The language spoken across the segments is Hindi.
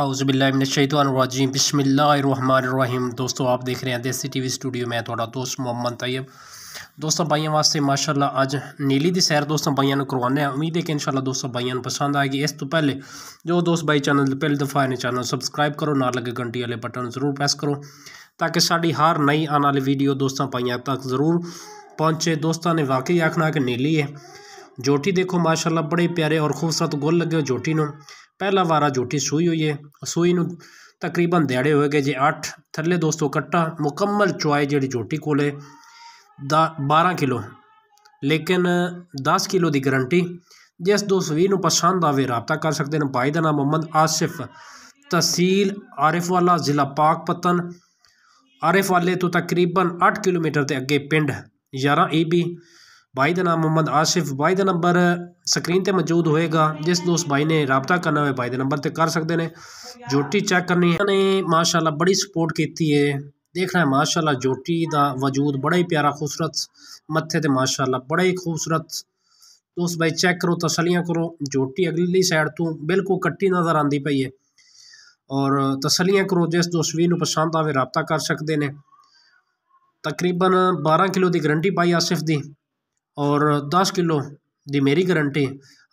अउज़बिल्लाशैतवानवाजीम बसमीम दोस्तों आप देख रहे हैं देसी वी स्टूडियो मैं थोड़ा दोस्त मोहम्मद तैयब दोस्तों बइया वास्ते माशाला अज नीली की सैर दोस्तों भाइयों ने करवाने उम्मीद है कि इन शाला दोस्तों भाइयों पसंद आएगी इस तो पहले जो दोस्त भाई चैनल दे पहली दफ़ा इन्हें चैनल सबसक्राइब करो ना लगे घंटी वाले बटन जरूर प्रेस करो ताकि साड़ी हर नई आने वाली वीडियो दोस्तों बइया तक जरूर पहुँचे दोस्तों ने वाकई आखना कि नीली है जोटी देखो माशाला बड़े प्यारे और खूबसूरत गुल लगे जोटी में ਪਹਿਲਾ ਵਾਰਾ ਝੂਠੀ ਸੂਈ ਹੋਈ ਹੈ ਸੂਈ ਨੂੰ ਤਕਰੀਬਨ ਦਿਹਾੜੇ ਹੋਏਗੇ ਜੇ 8 ਥੱਲੇ ਦੋਸਤੋ ਕੱਟਾ ਮੁਕੰਮਲ ਚੁਆਏ ਜਿਹੜੀ ਝੋਟੀ ਕੋਲੇ ਦਾ 12 ਕਿਲੋ ਲੇਕਿਨ 10 ਕਿਲੋ ਦੀ ਗਾਰੰਟੀ ਜਿਸ ਦੋਸਤ ਵੀ ਨੂੰ ਪਸੰਦ ਆਵੇ ਰਾਬਤਾ ਕਰ ਸਕਦੇ ਨੇ ਭਾਈ ਦਾ ਨਾਮ ਮੁਹੰਮਦ ਆਸਿਫ ਤਹਿਸੀਲ ਆਰਿਫਵਾਲਾ ਜ਼ਿਲ੍ਹਾ ਪਾਕਪਤਨ ਆਰਿਫਵਾਲੇ ਤੋਂ ਤਕਰੀਬਨ 8 ਕਿਲੋਮੀਟਰ ਤੇ ਅੱਗੇ ਪਿੰਡ 11 ਏਬੀ भाई का नाम मोहम्मद आसिफ भाई का नंबर स्क्रीन पर मौजूद होएगा जिस दोस्त भाई ने रबता करना हो भाई के नंबर ਤੇ कर सकते हैं जोटी चैक करनी है माशाला बड़ी सपोर्ट की ਕੀਤੀ देखना है माशाला जोटी का वजूद बड़ा ही प्यारा खूबसूरत मत्थे तो माशाला बड़ा ही खूबसूरत दोस्त भाई चेक करो तसलियाँ करो जोटी अगली सैड तो बिल्कुल कट्टी नज़र आती पई है और तसलियाँ करो जिस दोस्त भी पसंद आए रबता कर सकते हैं तकरीबन बारह किलो की गरंटी पाई आसिफ की और दस किलो दी मेरी गारंटी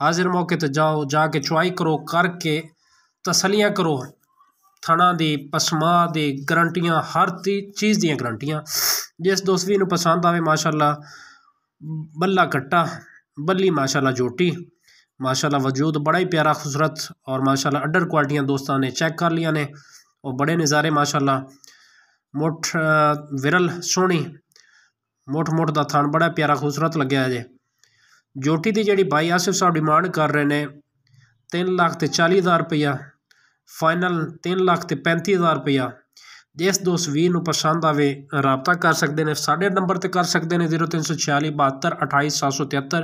हाजिर मौके तो जाओ जाके चुआई करो करके तसलियाँ करो दी पसमा दी ਦੇ हर ती चीज़ दी ਗਰੰਟੀਆਂ जिस दोस्त भी ਨੂੰ पसंद ਆਵੇ ਮਾਸ਼ਾਅੱਲਾ बल्ला कट्टा बल्ली ਮਾਸ਼ਾਅੱਲਾ जोटी माशाला वजूद बड़ा ही प्यारा खूबसूरत और माशाला अडर क्वालिटियाँ दोस्तों ने चेक कर लिया ने और बड़े नज़ारे माशाला मुठ विरल सोहनी ਮੋਠ-ਮੋਠ ਦਾ ਥਣ ਬੜਾ ਪਿਆਰਾ ਖੂਬਸੂਰਤ ਲੱਗਿਆ ਹੈ ਜੇ ਜੋਟੀ ਦੀ ਜਿਹੜੀ ਬਾਈ ਆਸਿਫ ਸਾਹਿਬ ਡਿਮਾਂਡ ਕਰ ਰਹੇ ਨੇ 3 ਲੱਖ ਤੇ 40000 ਰੁਪਇਆ ਫਾਈਨਲ 3 ਲੱਖ ਤੇ 35000 ਰੁਪਇਆ ਜਿਸ ਦੋਸਤ ਵੀਰ ਨੂੰ ਪਸੰਦ ਆਵੇ ਰਾਬਤਾ ਕਰ ਸਕਦੇ ਨੇ ਸਾਡੇ ਨੰਬਰ ਤੇ ਕਰ ਸਕਦੇ ਨੇ 034627288773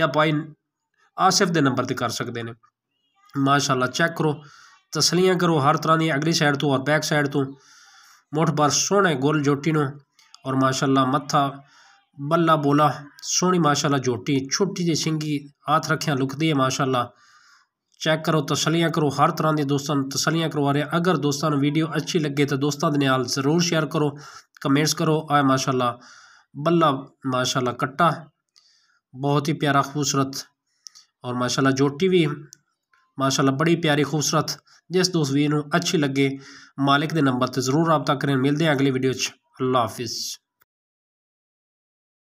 ਜਾਂ ਬਾਈ ਆਸਿਫ ਦੇ ਨੰਬਰ ਤੇ ਕਰ ਸਕਦੇ ਨੇ ਮਾਸ਼ਾਅੱਲਾ ਚੈੱਕ ਕਰੋ ਤਸਲੀਆਂ ਕਰੋ ਹਰ ਤਰ੍ਹਾਂ ਦੀ ਅਗਲੀ ਸਾਈਡ ਤੋਂ ਔਰ ਬੈਕ ਸਾਈਡ ਤੋਂ ਮੋਠ ਬਰ ਸੋਹਣੇ ਗੋਲ ਜੋਟੀ ਨੂੰ और माशाल्लाह मत्था बल्ला बोला सोहनी माशाल्लाह जोटी छोटी जी सिंगी हाथ रखिया लुकदी है माशाल्लाह चैक करो तसलियाँ करो हर तरह के दोस्तों ਨੂੰ ਤਸਲੀਆਂ ਕਰਵਾ अगर दोस्तों वीडियो अच्छी लगे तो दोस्तों ਤਾਂ ਦੋਸਤਾਂ ਦੇ ਨਾਲ ਜ਼ਰੂਰ करो ਕਰੋ ਕਮੈਂਟਸ ਕਰੋ माशाला ਮਾਸ਼ਾਅੱਲਾ ਬੱਲਾ बहुत ही प्यारा खूबसूरत और माशाल्लाह जोटी भी माशाल्लाह बड़ी प्यारी खूबसूरत जिस दोस्त वीर अच्छी लगे मालिक के नंबर से जरूर रबता करें मिलते हैं अगली वीडियो Loves.